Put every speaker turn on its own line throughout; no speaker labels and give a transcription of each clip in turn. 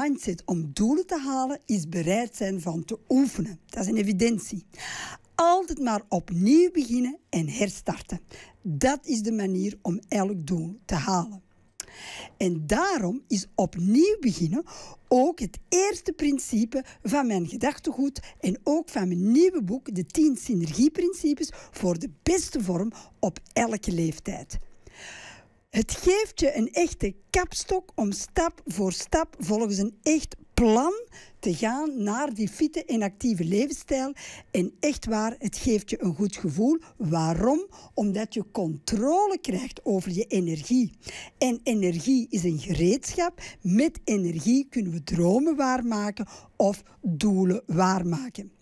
mindset om doelen te halen is bereid zijn van te oefenen. Dat is een evidentie. Altijd maar opnieuw beginnen en herstarten. Dat is de manier om elk doel te halen. En daarom is opnieuw beginnen ook het eerste principe van mijn gedachtegoed en ook van mijn nieuwe boek, de 10 synergieprincipes voor de beste vorm op elke leeftijd. Het geeft je een echte kapstok om stap voor stap volgens een echt plan te gaan naar die fitte en actieve levensstijl. En echt waar, het geeft je een goed gevoel. Waarom? Omdat je controle krijgt over je energie. En energie is een gereedschap. Met energie kunnen we dromen waarmaken of doelen waarmaken.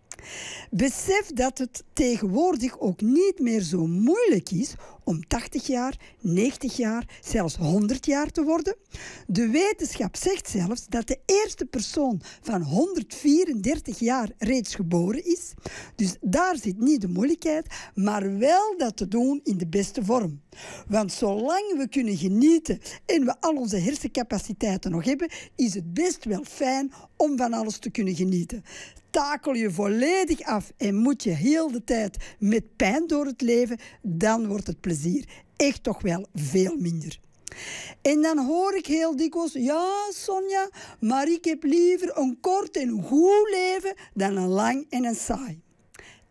Besef dat het tegenwoordig ook niet meer zo moeilijk is om 80 jaar, 90 jaar, zelfs 100 jaar te worden. De wetenschap zegt zelfs dat de eerste persoon van 134 jaar reeds geboren is. Dus daar zit niet de moeilijkheid, maar wel dat te doen in de beste vorm. Want zolang we kunnen genieten en we al onze hersencapaciteiten nog hebben, is het best wel fijn om van alles te kunnen genieten. Takel je volledig volledig af en moet je heel de tijd met pijn door het leven, dan wordt het plezier echt toch wel veel minder. En dan hoor ik heel dikwijls, ja Sonja, maar ik heb liever een kort en goed leven dan een lang en een saai.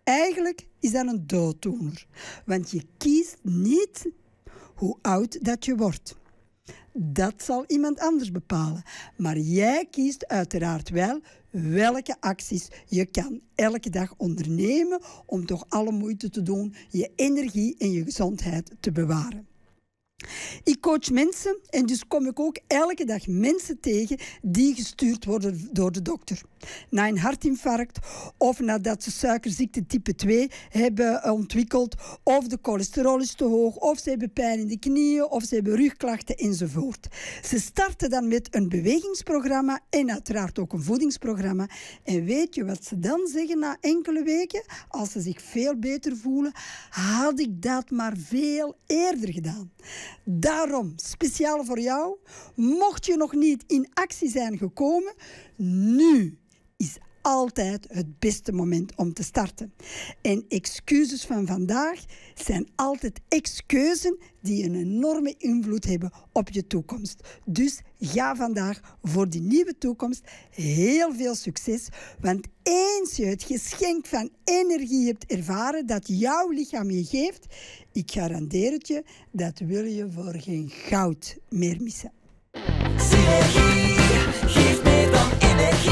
Eigenlijk is dat een dooddoener, want je kiest niet hoe oud dat je wordt dat zal iemand anders bepalen. Maar jij kiest uiteraard wel welke acties je kan elke dag ondernemen om toch alle moeite te doen je energie en je gezondheid te bewaren. Ik coach mensen en dus kom ik ook elke dag mensen tegen die gestuurd worden door de dokter. Na een hartinfarct of nadat ze suikerziekte type 2 hebben ontwikkeld, of de cholesterol is te hoog, of ze hebben pijn in de knieën, of ze hebben rugklachten enzovoort. Ze starten dan met een bewegingsprogramma en uiteraard ook een voedingsprogramma. En weet je wat ze dan zeggen na enkele weken? Als ze zich veel beter voelen, had ik dat maar veel eerder gedaan. Daarom, speciaal voor jou, mocht je nog niet in actie zijn gekomen, nu is altijd het beste moment om te starten. En excuses van vandaag zijn altijd excuses die een enorme invloed hebben op je toekomst. Dus ga vandaag voor die nieuwe toekomst heel veel succes, want eens je het geschenk van energie hebt ervaren dat jouw lichaam je geeft, ik garandeer het je, dat wil je voor geen goud meer missen. geeft dan